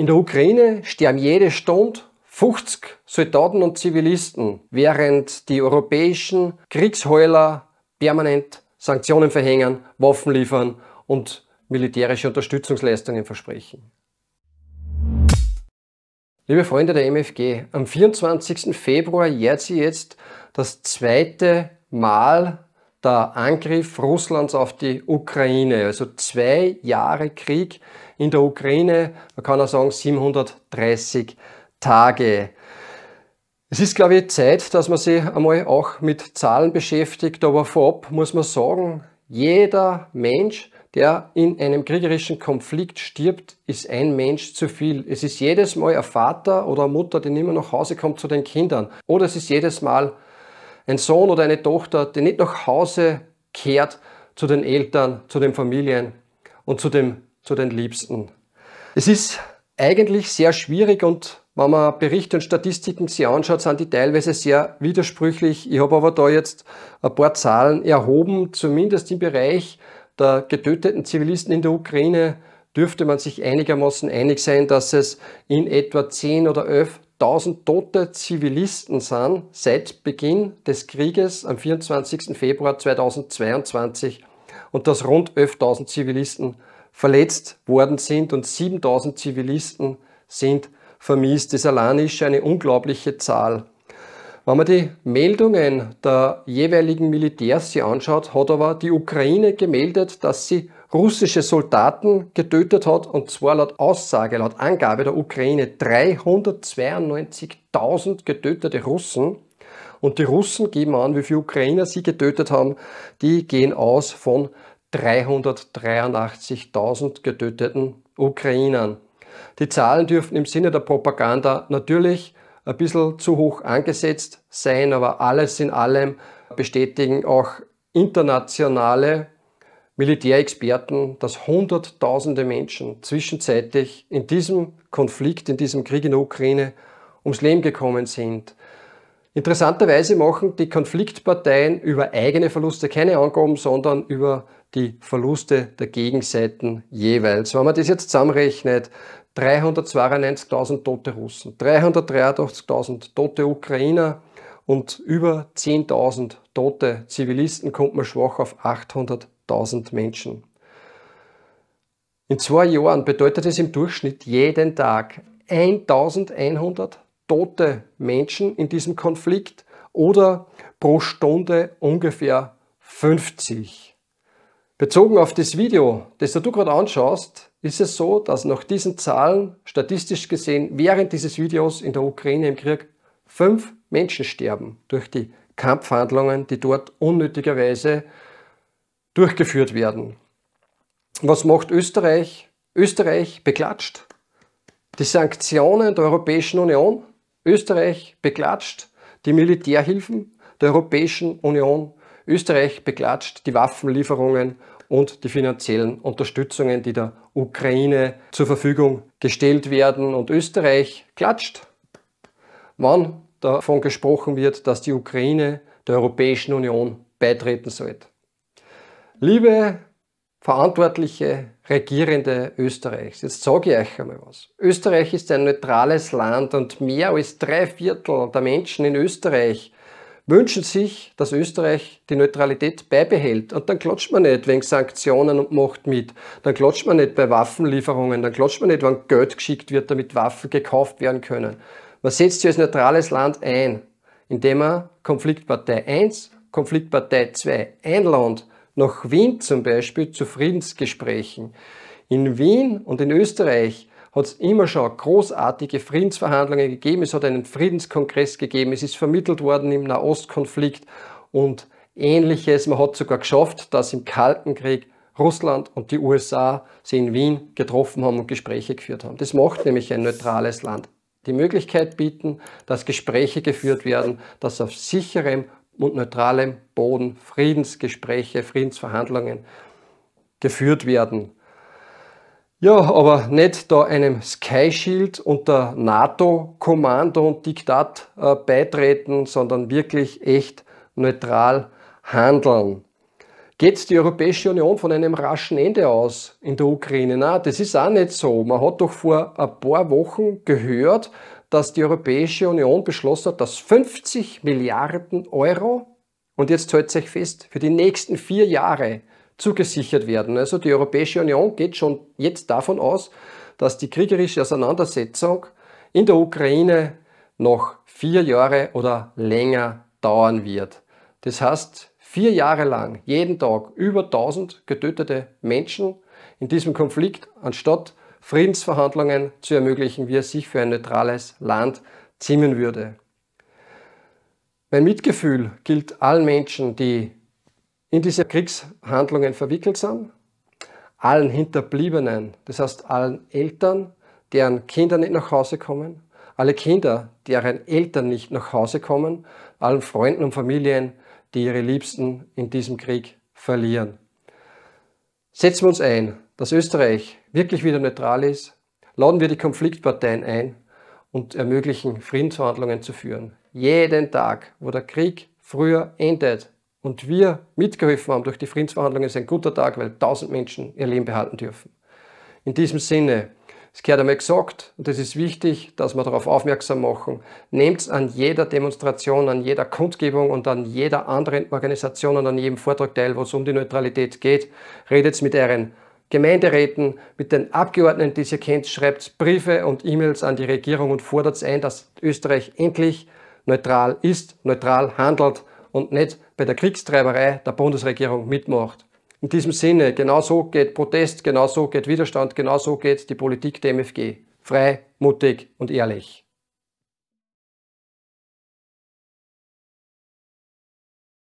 In der Ukraine sterben jede Stunde 50 Soldaten und Zivilisten, während die europäischen Kriegsheuler permanent Sanktionen verhängen, Waffen liefern und militärische Unterstützungsleistungen versprechen. Liebe Freunde der MFG, am 24. Februar jährt sie jetzt das zweite Mal der Angriff Russlands auf die Ukraine. Also zwei Jahre Krieg in der Ukraine, man kann auch sagen 730 Tage. Es ist, glaube ich, Zeit, dass man sich einmal auch mit Zahlen beschäftigt, aber vorab muss man sagen, jeder Mensch, der in einem kriegerischen Konflikt stirbt, ist ein Mensch zu viel. Es ist jedes Mal ein Vater oder eine Mutter, die nicht mehr nach Hause kommt zu den Kindern. Oder es ist jedes Mal ein Sohn oder eine Tochter, die nicht nach Hause kehrt zu den Eltern, zu den Familien und zu, dem, zu den Liebsten. Es ist eigentlich sehr schwierig und wenn man Berichte und Statistiken sich anschaut, sind die teilweise sehr widersprüchlich. Ich habe aber da jetzt ein paar Zahlen erhoben, zumindest im Bereich der getöteten Zivilisten in der Ukraine dürfte man sich einigermaßen einig sein, dass es in etwa 10 oder 11 1000 tote Zivilisten sind seit Beginn des Krieges am 24. Februar 2022 und dass rund 11.000 Zivilisten verletzt worden sind und 7.000 Zivilisten sind vermisst. Das allein ist eine unglaubliche Zahl. Wenn man die Meldungen der jeweiligen Militärs sich anschaut, hat aber die Ukraine gemeldet, dass sie russische Soldaten getötet hat und zwar laut Aussage, laut Angabe der Ukraine 392.000 getötete Russen. Und die Russen geben an, wie viele Ukrainer sie getötet haben. Die gehen aus von 383.000 getöteten Ukrainern. Die Zahlen dürften im Sinne der Propaganda natürlich ein bisschen zu hoch angesetzt sein, aber alles in allem bestätigen auch internationale Militärexperten, dass Hunderttausende Menschen zwischenzeitlich in diesem Konflikt, in diesem Krieg in der Ukraine ums Leben gekommen sind. Interessanterweise machen die Konfliktparteien über eigene Verluste keine Angaben, sondern über die Verluste der Gegenseiten jeweils. Wenn man das jetzt zusammenrechnet, 392.000 tote Russen, 383.000 tote Ukrainer und über 10.000 tote Zivilisten kommt man schwach auf 800.000 Menschen. In zwei Jahren bedeutet es im Durchschnitt jeden Tag 1100 tote Menschen in diesem Konflikt oder pro Stunde ungefähr 50. Bezogen auf das Video, das du gerade anschaust, ist es so, dass nach diesen Zahlen statistisch gesehen während dieses Videos in der Ukraine im Krieg fünf Menschen sterben durch die Kampfhandlungen, die dort unnötigerweise durchgeführt werden. Was macht Österreich? Österreich beklatscht. Die Sanktionen der Europäischen Union, Österreich beklatscht. Die Militärhilfen der Europäischen Union, Österreich beklatscht. Die Waffenlieferungen und die finanziellen Unterstützungen, die der Ukraine zur Verfügung gestellt werden. Und Österreich klatscht, wann davon gesprochen wird, dass die Ukraine der Europäischen Union beitreten sollte. Liebe verantwortliche Regierende Österreichs. Jetzt sage ich euch einmal was. Österreich ist ein neutrales Land und mehr als drei Viertel der Menschen in Österreich wünschen sich, dass Österreich die Neutralität beibehält. Und dann klatscht man nicht wegen Sanktionen und macht mit. Dann klatscht man nicht bei Waffenlieferungen. Dann klatscht man nicht, wenn Geld geschickt wird, damit Waffen gekauft werden können. Man setzt sich als neutrales Land ein, indem man Konfliktpartei 1, Konfliktpartei 2 einlädt, nach Wien zum Beispiel zu Friedensgesprächen. In Wien und in Österreich hat es immer schon großartige Friedensverhandlungen gegeben. Es hat einen Friedenskongress gegeben. Es ist vermittelt worden im Nahostkonflikt und ähnliches. Man hat sogar geschafft, dass im Kalten Krieg Russland und die USA sie in Wien getroffen haben und Gespräche geführt haben. Das macht nämlich ein neutrales Land. Die Möglichkeit bieten, dass Gespräche geführt werden, dass auf sicherem und neutralem Boden Friedensgespräche, Friedensverhandlungen geführt werden. Ja, aber nicht da einem Sky Shield unter NATO-Kommando und Diktat äh, beitreten, sondern wirklich echt neutral handeln. Geht die Europäische Union von einem raschen Ende aus in der Ukraine? Na, das ist auch nicht so. Man hat doch vor ein paar Wochen gehört, dass die Europäische Union beschlossen hat, dass 50 Milliarden Euro, und jetzt hält sich fest, für die nächsten vier Jahre zugesichert werden. Also die Europäische Union geht schon jetzt davon aus, dass die kriegerische Auseinandersetzung in der Ukraine noch vier Jahre oder länger dauern wird. Das heißt, vier Jahre lang, jeden Tag über 1000 getötete Menschen in diesem Konflikt, anstatt Friedensverhandlungen zu ermöglichen, wie er sich für ein neutrales Land zimmen würde. Mein Mitgefühl gilt allen Menschen, die in diese Kriegshandlungen verwickelt sind, allen Hinterbliebenen, das heißt allen Eltern, deren Kinder nicht nach Hause kommen, alle Kinder, deren Eltern nicht nach Hause kommen, allen Freunden und Familien, die ihre Liebsten in diesem Krieg verlieren. Setzen wir uns ein, dass Österreich wirklich wieder neutral ist, laden wir die Konfliktparteien ein und ermöglichen Friedensverhandlungen zu führen. Jeden Tag, wo der Krieg früher endet, und wir mitgeholfen haben durch die Friedensverhandlungen, ist ein guter Tag, weil tausend Menschen ihr Leben behalten dürfen. In diesem Sinne, es gehört einmal gesagt, und es ist wichtig, dass wir darauf aufmerksam machen, nehmt an jeder Demonstration, an jeder Kundgebung und an jeder anderen Organisation und an jedem Vortrag teil, wo es um die Neutralität geht. Redet mit euren Gemeinderäten, mit den Abgeordneten, die ihr kennt, schreibt Briefe und E-Mails an die Regierung und fordert ein, dass Österreich endlich neutral ist, neutral handelt und nicht bei der Kriegstreiberei der Bundesregierung mitmacht. In diesem Sinne, genau so geht Protest, genau so geht Widerstand, genau so geht die Politik der MFG. Frei, mutig und ehrlich.